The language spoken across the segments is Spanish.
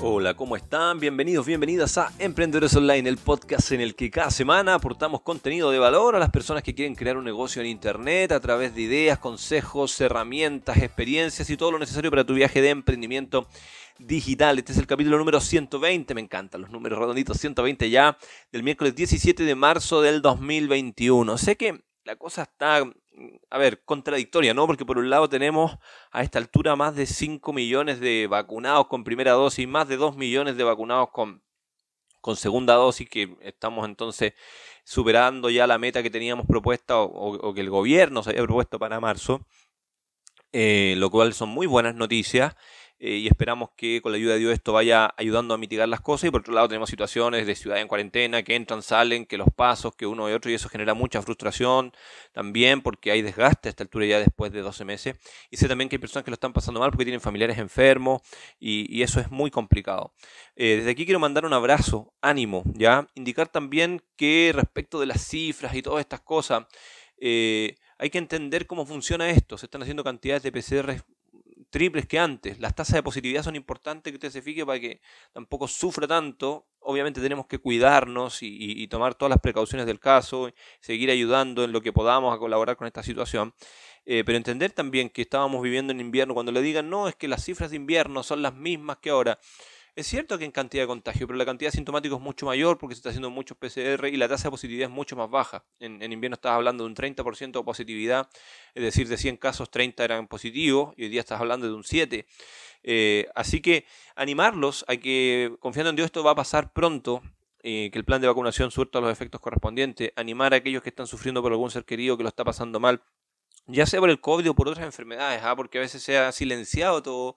Hola, ¿cómo están? Bienvenidos, bienvenidas a Emprendedores Online, el podcast en el que cada semana aportamos contenido de valor a las personas que quieren crear un negocio en Internet a través de ideas, consejos, herramientas, experiencias y todo lo necesario para tu viaje de emprendimiento digital. Este es el capítulo número 120, me encantan los números redonditos, 120 ya, del miércoles 17 de marzo del 2021. Sé que la cosa está a ver, contradictoria, ¿no? Porque por un lado tenemos a esta altura más de 5 millones de vacunados con primera dosis, más de 2 millones de vacunados con, con segunda dosis, que estamos entonces superando ya la meta que teníamos propuesta o, que el gobierno se había propuesto para marzo, eh, lo cual son muy buenas noticias. Eh, y esperamos que con la ayuda de Dios esto vaya ayudando a mitigar las cosas y por otro lado tenemos situaciones de ciudad en cuarentena que entran, salen, que los pasos, que uno y otro y eso genera mucha frustración también porque hay desgaste a esta altura ya después de 12 meses y sé también que hay personas que lo están pasando mal porque tienen familiares enfermos y, eso es muy complicado. Eh, desde aquí quiero mandar un abrazo, ánimo, ¿ya? Indicar también que respecto de las cifras y todas estas cosas, eh, hay que entender cómo funciona esto. Se están haciendo cantidades de PCR triples que antes. Las tasas de positividad son importantes que usted se fije para que tampoco sufra tanto. Obviamente tenemos que cuidarnos y, tomar todas las precauciones del caso, seguir ayudando en lo que podamos a colaborar con esta situación. Eh, pero entender también que estábamos viviendo en invierno. Cuando le digan, no, es que las cifras de invierno son las mismas que ahora. Es cierto que en cantidad de contagio, pero la cantidad de sintomáticos es mucho mayor porque se está haciendo mucho PCR y la tasa de positividad es mucho más baja. En, invierno estás hablando de un 30% de positividad, es decir, de 100 casos 30 eran positivos y hoy día estás hablando de un 7. Eh, así que animarlos a que, confiando en Dios, esto va a pasar pronto. Eh, que el plan de vacunación surta los efectos correspondientes, animar a aquellos que están sufriendo por algún ser querido que lo está pasando mal, ya sea por el COVID o por otras enfermedades, ¿ah? porque a veces se ha silenciado todo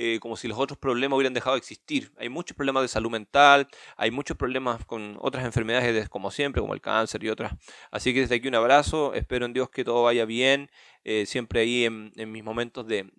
eh, como si los otros problemas hubieran dejado de existir. Hay muchos problemas de salud mental, hay muchos problemas con otras enfermedades, como siempre, como el cáncer y otras. Así que desde aquí un abrazo, espero en Dios que todo vaya bien, eh, siempre ahí en, mis momentos de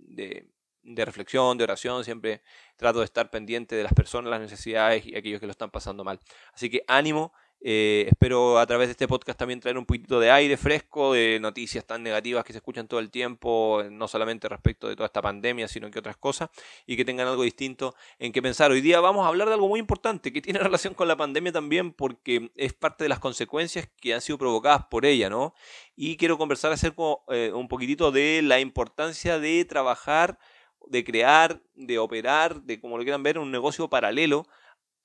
reflexión, de oración, siempre trato de estar pendiente de las personas, las necesidades y aquellos que lo están pasando mal. Así que ánimo eh, espero a través de este podcast también traer un poquito de aire fresco, de noticias tan negativas que se escuchan todo el tiempo, no solamente respecto de toda esta pandemia, sino que otras cosas, y que tengan algo distinto en qué pensar. Hoy día vamos a hablar de algo muy importante que tiene relación con la pandemia también, porque es parte de las consecuencias que han sido provocadas por ella, ¿no? Y quiero conversar acerca eh, un poquitito de la importancia de trabajar, de crear, de operar, de como lo quieran ver, un negocio paralelo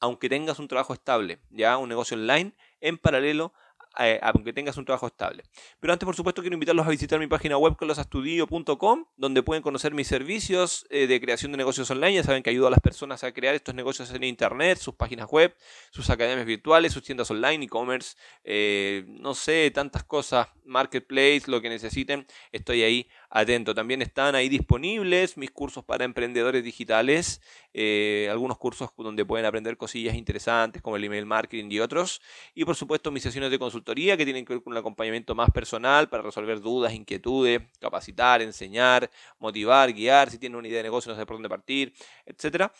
aunque tengas un trabajo estable, ya un negocio online en paralelo eh, aunque tengas un trabajo estable. Pero antes, por supuesto, quiero invitarlos a visitar mi página web colosastudio.com, donde pueden conocer mis servicios eh, de creación de negocios online. Ya saben que ayudo a las personas a crear estos negocios en Internet, sus páginas web, sus academias virtuales, sus tiendas online, e-commerce, eh, no sé, tantas cosas, marketplace, lo que necesiten. Estoy ahí atento. También están ahí disponibles mis cursos para emprendedores digitales, eh, algunos cursos donde pueden aprender cosillas interesantes como el email marketing y otros. Y por supuesto mis sesiones de consultoría que tienen que ver con un acompañamiento más personal para resolver dudas, inquietudes, capacitar, enseñar, motivar, guiar, si tienen una idea de negocio no sé por dónde partir, etcétera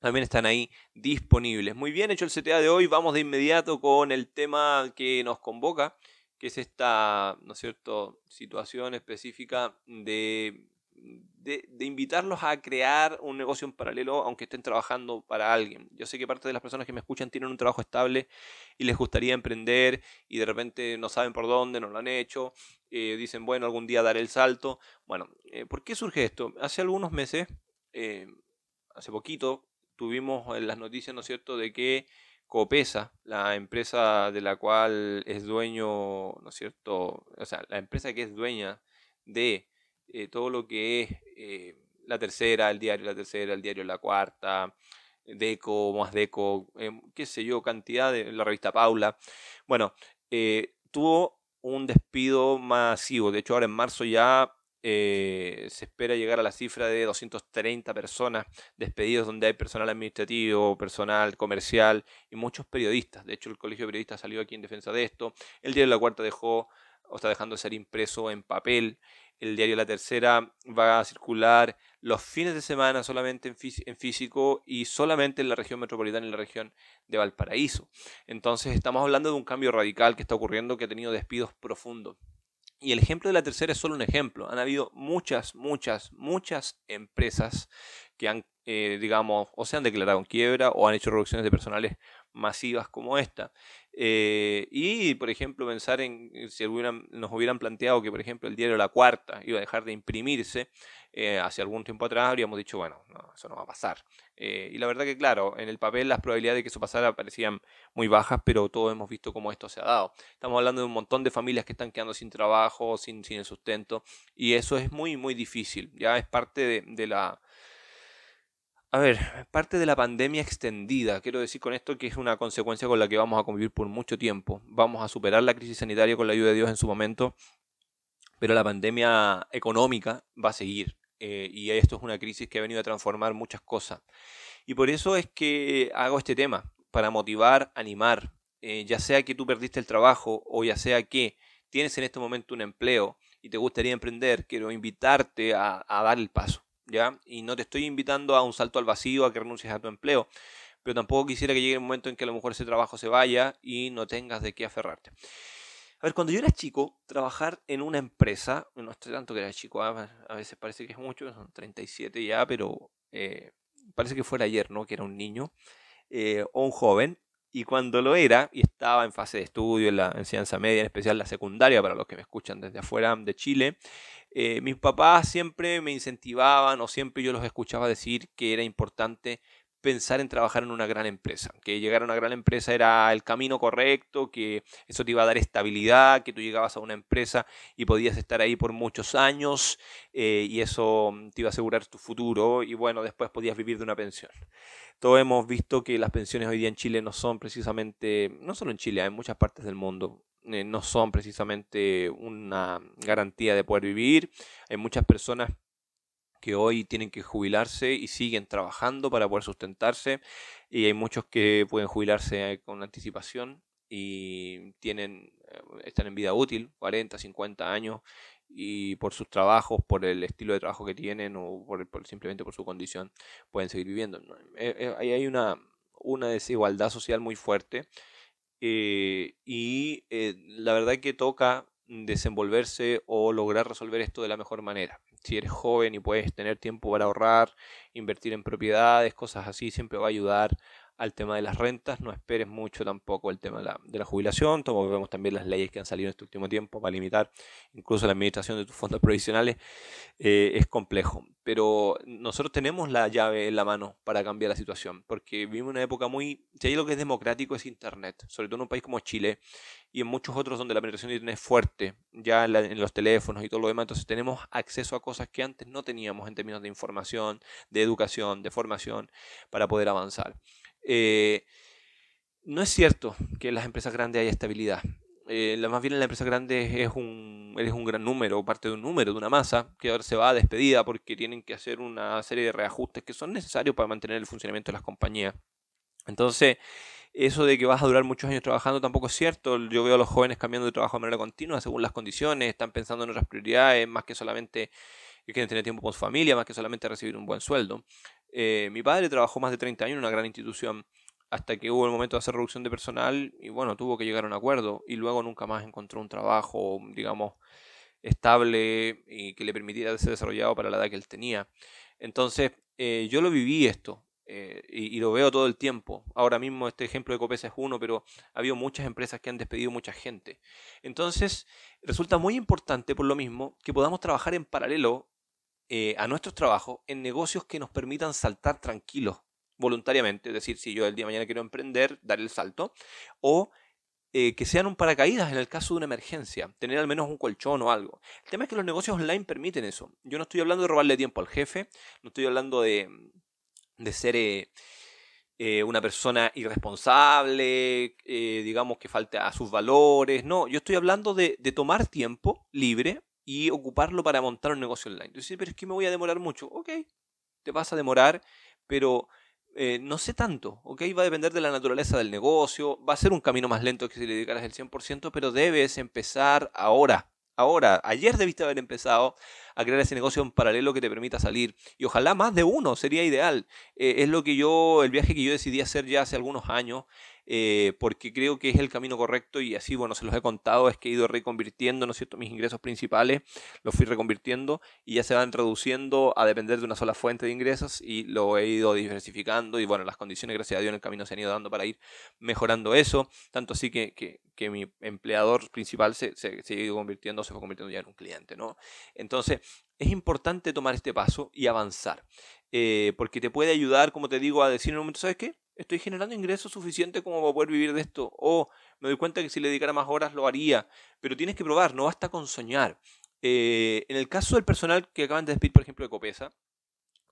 también están ahí disponibles. Muy bien, hecho el CTA de hoy, vamos de inmediato con el tema que nos convoca, es esta, ¿no es cierto?, situación específica de, de, invitarlos a crear un negocio en paralelo, aunque estén trabajando para alguien. Yo sé que parte de las personas que me escuchan tienen un trabajo estable y les gustaría emprender y de repente no saben por dónde, no lo han hecho, eh, dicen, bueno, algún día daré el salto. Bueno, eh, ¿por qué surge esto? Hace algunos meses, eh, hace poquito, tuvimos las noticias, ¿no es cierto?, de que Copesa, la empresa de la cual es dueño, ¿no es cierto? O sea, la empresa que es dueña de eh, todo lo que es eh, la tercera, el diario, la tercera, el diario, la cuarta, Deco, más Deco, em, qué sé yo, cantidad de la revista Paula. Bueno, eh, tuvo un despido masivo. De hecho, ahora en marzo ya eh, se espera llegar a la cifra de 230 personas despedidos donde hay personal administrativo, personal comercial y muchos periodistas. De hecho, el Colegio de Periodistas salió aquí en defensa de esto. El diario La Cuarta dejó o está dejando de ser impreso en papel. El diario La Tercera va a circular los fines de semana solamente en, físico y solamente en la región metropolitana y en la región de Valparaíso. Entonces estamos hablando de un cambio radical que está ocurriendo que ha tenido despidos profundos. Y el ejemplo de la tercera es solo un ejemplo. Han habido muchas, muchas, muchas empresas que han, eh, digamos, o se han declarado en quiebra o han hecho reducciones de personales masivas como esta. Eh, y, por ejemplo, pensar en eh, si hubieran, nos hubieran planteado que, por ejemplo, el diario La Cuarta iba a dejar de imprimirse eh, hace algún tiempo atrás, habríamos dicho, bueno, eso no va a pasar. Eh, y la verdad que, claro, en el papel las probabilidades de que eso pasara parecían muy bajas, pero todos hemos visto cómo esto se ha dado. Estamos hablando de un montón de familias que están quedando sin trabajo, sin, sin el sustento, y eso es muy, muy difícil. Ya es parte de la a ver, parte de la pandemia extendida. Quiero decir con esto que es una consecuencia con la que vamos a convivir por mucho tiempo. Vamos a superar la crisis sanitaria con la ayuda de Dios en su momento, pero la pandemia económica va a seguir. Eh, y esto es una crisis que ha venido a transformar muchas cosas. Y por eso es que hago este tema, para motivar, animar, eh, ya sea que tú perdiste el trabajo o ya sea que tienes en este momento un empleo y te gustaría emprender, quiero invitarte a dar el paso ¿ya? Y no te estoy invitando a un salto al vacío, a que renuncies a tu empleo, pero tampoco quisiera que llegue el momento en que a lo mejor ese trabajo se vaya y no tengas de qué aferrarte. A ver, cuando yo era chico, trabajar en una empresa, no estoy tanto que era chico, ah, pues, a veces parece que es mucho, son 37 ya, pero eh, parece que fuera ayer, ¿no? Que era un niño eh, o un joven. Y cuando lo era, y estaba en fase de estudio, en la enseñanza media, en especial la secundaria, para los que me escuchan desde afuera de Chile, eh, mis papás siempre me incentivaban o siempre yo los escuchaba decir que era importante pensar en trabajar en una gran empresa, que llegar a una gran empresa era el camino correcto, que eso te iba a dar estabilidad, que tú llegabas a una empresa y podías estar ahí por muchos años eh, y eso mm, te iba a asegurar tu futuro y bueno, después podías vivir de una pensión. Todos hemos visto que las pensiones hoy día en Chile no son precisamente, no solo en Chile, en muchas partes del mundo, eh, no son precisamente una garantía de poder vivir. Hay muchas personas que hoy tienen que jubilarse y siguen trabajando para poder sustentarse y hay muchos que pueden jubilarse con anticipación y tienen, eh, están en vida útil, 40, 50 años, y por sus trabajos, por el estilo de trabajo que tienen o por, simplemente por su condición, pueden seguir viviendo. Ahí eh, eh, hay una, una desigualdad social muy fuerte y la verdad que toca desenvolverse o lograr resolver esto de la mejor manera. Si eres joven y puedes tener tiempo para ahorrar, invertir en propiedades, cosas así, siempre va a ayudar al tema de las rentas, no esperes mucho tampoco el tema de la, de la jubilación, como vemos también las leyes que han salido en este último tiempo para limitar incluso la administración de tus fondos provisionales, eh, es complejo. Pero nosotros tenemos la llave en la mano para cambiar la situación, porque vivimos una época muy... Si hay lo que es democrático es Internet, sobre todo en un país como Chile y en muchos otros donde la penetración de Internet es fuerte, ya en, en los teléfonos y todo lo demás, entonces tenemos acceso a cosas que antes no teníamos en términos de información, de educación, de formación, para poder avanzar. Eh, no es cierto que en las empresas grandes haya estabilidad. Eh, más bien en las empresas grandes es un, eres un gran número, parte de un número, de una masa, que ahora se va a despedida porque tienen que hacer una serie de reajustes que son necesarios para mantener el funcionamiento de las compañías. Entonces, eso de que vas a durar muchos años trabajando tampoco es cierto. Yo veo a los jóvenes cambiando de trabajo de manera continua según las condiciones, están pensando en otras prioridades más que solamente que quieren tener tiempo con su familia más que solamente recibir un buen sueldo. Eh, mi padre trabajó más de 30 años en una gran institución hasta que hubo el momento de hacer reducción de personal y bueno, tuvo que llegar a un acuerdo y luego nunca más encontró un trabajo, digamos, estable y que le permitiera ser desarrollado para la edad que él tenía. Entonces, eh, yo lo viví esto eh, y, lo veo todo el tiempo. Ahora mismo este ejemplo de Copesa es uno, pero ha habido muchas empresas que han despedido mucha gente. Entonces, resulta muy importante por lo mismo que podamos trabajar en paralelo eh, a nuestros trabajos en negocios que nos permitan saltar tranquilos, voluntariamente, es decir, si yo el día de mañana quiero emprender, dar el salto, o eh, que sean un paracaídas en el caso de una emergencia, tener al menos un colchón o algo. El tema es que los negocios online permiten eso. Yo no estoy hablando de robarle tiempo al jefe, no estoy hablando de, de ser eh, una persona irresponsable, digamos que falte a sus valores, no, yo estoy hablando de, de tomar tiempo libre y ocuparlo para montar un negocio online. entonces pero es que me voy a demorar mucho. Ok, te vas a demorar, pero eh, no sé tanto, ¿ok? Va a depender de la naturaleza del negocio, va a ser un camino más lento que si le dedicaras el 100%, pero debes empezar ahora. Ahora, ayer debiste haber empezado a crear ese negocio en paralelo que te permita salir. Y ojalá más de uno, sería ideal. Eh, es lo que yo, el viaje que yo decidí hacer ya hace algunos años, eh, porque creo que es el camino correcto y así, bueno, se los he contado, es que he ido reconvirtiendo, ¿no es cierto?, mis ingresos principales, los fui reconvirtiendo y ya se van reduciendo a depender de una sola fuente de ingresos y lo he ido diversificando y bueno, las condiciones, gracias a Dios, en el camino se han ido dando para ir mejorando eso, tanto así que, mi empleador principal se, se, ido convirtiendo, se fue convirtiendo ya en un cliente, ¿no? Entonces, es importante tomar este paso y avanzar. Eh, porque te puede ayudar, como te digo, a decir en un momento, ¿sabes qué? Estoy generando ingresos suficientes como para poder vivir de esto. O me doy cuenta que si le dedicara más horas lo haría. Pero tienes que probar, no basta con soñar. Eh, en el caso del personal que acaban de despedir, por ejemplo, de Copesa,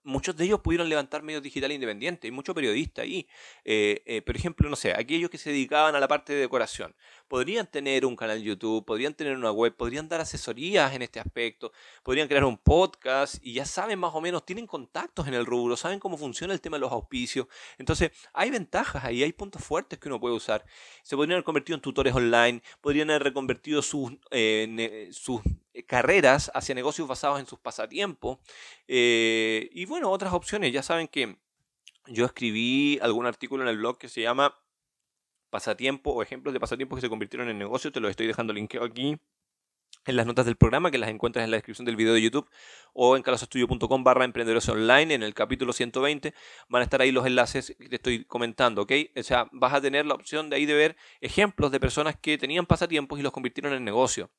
muchos de ellos pudieron levantar medios digitales independientes, hay muchos periodistas ahí. Eh, eh, por ejemplo, no sé, aquellos que se dedicaban a la parte de decoración, podrían tener un canal YouTube, podrían tener una web, podrían dar asesorías en este aspecto, podrían crear un podcast y ya saben más o menos, tienen contactos en el rubro, saben cómo funciona el tema de los auspicios. Entonces, hay ventajas ahí, hay puntos fuertes que uno puede usar. Se podrían haber convertido en tutores online, podrían haber reconvertido sus, eh, sus eh, carreras hacia negocios basados en sus pasatiempos eh, y bueno, otras opciones. Ya saben que yo escribí algún artículo en el blog que se llama pasatiempo o ejemplos de pasatiempos que se convirtieron en negocios. Te los estoy dejando linkado aquí en las notas del programa que las encuentras en la descripción del video de YouTube o en carlosestudiocom barra emprendedores online en el capítulo 120 van a estar ahí los enlaces que te estoy comentando, ¿ok? O sea, vas a tener la opción de ahí de ver ejemplos de personas que tenían pasatiempos y los convirtieron en negocio.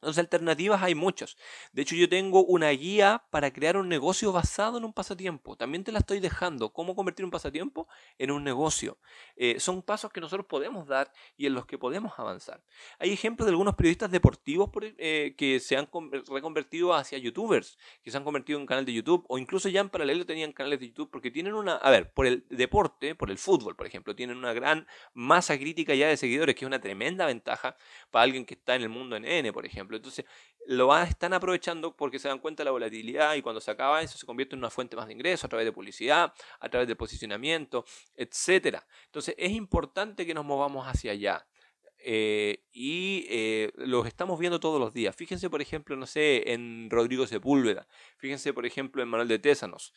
Entonces, alternativas hay muchas. De hecho, yo tengo una guía para crear un negocio basado en un pasatiempo. También te la estoy dejando. ¿Cómo convertir un pasatiempo en un negocio? Eh, son pasos que nosotros podemos dar y en los que podemos avanzar. Hay ejemplos de algunos periodistas deportivos eh, que se han reconvertido hacia youtubers, que se han convertido en un canal de YouTube o incluso ya en paralelo tenían canales de YouTube porque tienen una, a ver, por el deporte, por el fútbol, por ejemplo, tienen una gran masa crítica ya de seguidores, que es una tremenda ventaja para alguien que está en el mundo NN, por ejemplo entonces, lo están aprovechando porque se dan cuenta de la volatilidad y cuando se acaba eso se convierte en una fuente más de ingreso a través de publicidad, a través de posicionamiento, etc. Entonces, es importante que nos movamos hacia allá. Eh, y eh, los estamos viendo todos los días. Fíjense, por ejemplo, no sé, en Rodrigo Sepúlveda, fíjense, por ejemplo, en Manuel de Tésanos,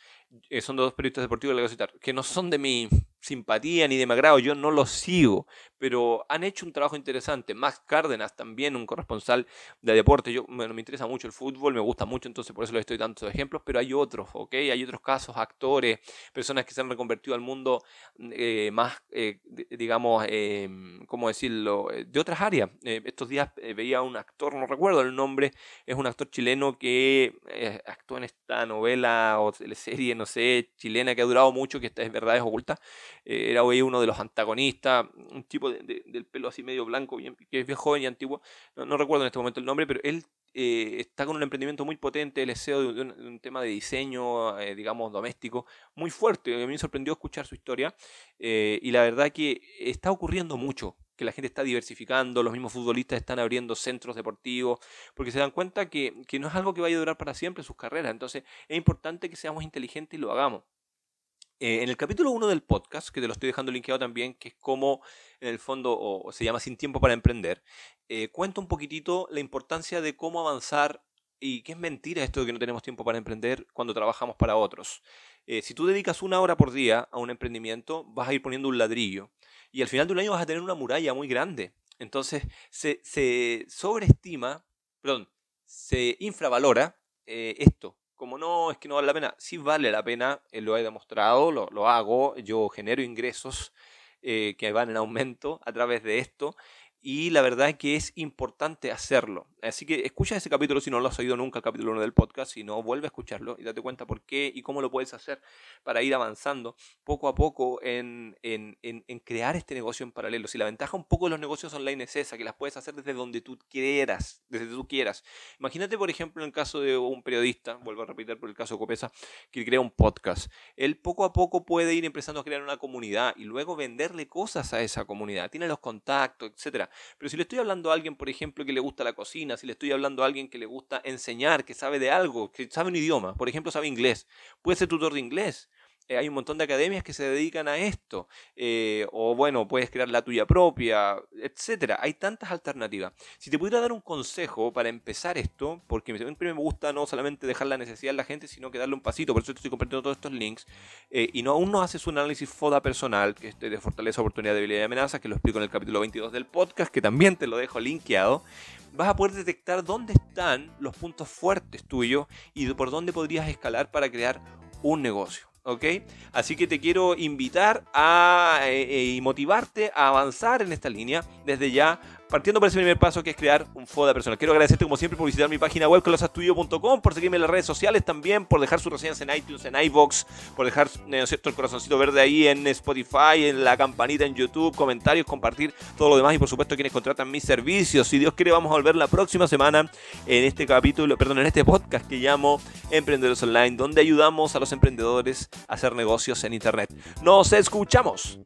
eh, son dos periodistas deportivos que no son de mi simpatía ni de mi agrado, yo no los sigo, pero han hecho un trabajo interesante. Max Cárdenas, también un corresponsal de deporte, yo bueno, me interesa mucho el fútbol, me gusta mucho, entonces por eso les estoy dando ejemplos, pero hay otros, ¿ok? Hay otros casos, actores, personas que se han reconvertido al mundo eh, más, digamos, em, ¿cómo decirlo?, de otras áreas eh, estos días eh, veía un actor, no recuerdo el nombre, es un actor chileno que eh, actuó en esta novela o serie, no sé, chilena que ha durado mucho, que esta es verdad, es oculta. era hoy uno de los antagonistas, un tipo del pelo así medio blanco, que es viejo y antiguo. No, recuerdo en este momento el nombre, pero él está con un emprendimiento muy potente, el deseo de, un, tema de diseño, digamos, doméstico, muy fuerte. A mí me sorprendió escuchar su historia y la verdad que está ocurriendo mucho que la gente está diversificando, los mismos futbolistas están abriendo centros deportivos, porque se dan cuenta que, no es algo que vaya a durar para siempre sus carreras. Entonces es importante que seamos inteligentes y lo hagamos. Eh, en el capítulo 1 del podcast, que te lo estoy dejando linkeado también, que es como en el fondo se llama Sin tiempo para emprender, eh, cuento un poquitito la importancia de cómo avanzar y qué es mentira esto de que no tenemos tiempo para emprender cuando trabajamos para otros. Eh, si tú dedicas una hora por día a un emprendimiento, vas a ir poniendo un ladrillo y al final de un año vas a tener una muralla muy grande. Entonces se, sobreestima, perdón, se infravalora eh, esto. Como no es que no vale la pena, sí vale la pena, eh, lo he demostrado, lo hago, yo genero ingresos que van en aumento a través de esto y la verdad es que es importante hacerlo. Así que escucha ese capítulo si no lo has oído nunca, el capítulo 1 del podcast, si no, vuelve a escucharlo y date cuenta por qué y cómo lo puedes hacer para ir avanzando poco a poco en, en, en, crear este negocio en paralelo. Si la ventaja un poco de los negocios online es esa, que las puedes hacer desde donde tú quieras, desde tú quieras. Imagínate, por ejemplo, en el caso de un periodista, vuelvo a repetir por el caso de Copesa, que crea un podcast. Él poco a poco puede ir empezando a crear una comunidad y luego venderle cosas a esa comunidad. Tiene los contactos, etcétera. Pero si le estoy hablando a alguien, por ejemplo, que le gusta la cocina, si le estoy hablando a alguien que le gusta enseñar, que sabe de algo, que sabe un idioma, por ejemplo, sabe inglés, puede ser tutor de inglés, eh, hay un montón de academias que se dedican a esto. Eh, o bueno, puedes crear la tuya propia, etc. Hay tantas alternativas. Si te pudiera dar un consejo para empezar esto, porque me gusta no solamente dejar la necesidad de la gente, sino que darle un pasito. Por eso estoy compartiendo todos estos links. Eh, y no aún no haces un análisis foda personal, que es de fortaleza, oportunidad, debilidad y amenaza, que lo explico en el capítulo 22 del podcast, que también te lo dejo linkeado vas a poder detectar dónde están los puntos fuertes tuyos y por dónde podrías escalar para crear un negocio. ¿ok? Así que te quiero invitar a, eh, eh, y motivarte a avanzar en esta línea desde ya partiendo por ese primer paso que es crear un FODA personal. Quiero agradecerte como siempre por visitar mi página web colosastudio.com, por seguirme en las redes sociales también, por dejar sus reseñas en iTunes, en iVoox, por dejar eh, ¿no cierto? el corazoncito verde ahí en Spotify, en la campanita en YouTube, comentarios, compartir todo lo demás y por supuesto quienes contratan mis servicios. Si Dios quiere vamos a volver la próxima semana en este capítulo, perdón, en este podcast que llamo Emprendedores Online, donde ayudamos a los emprendedores a hacer negocios en Internet. Nos escuchamos.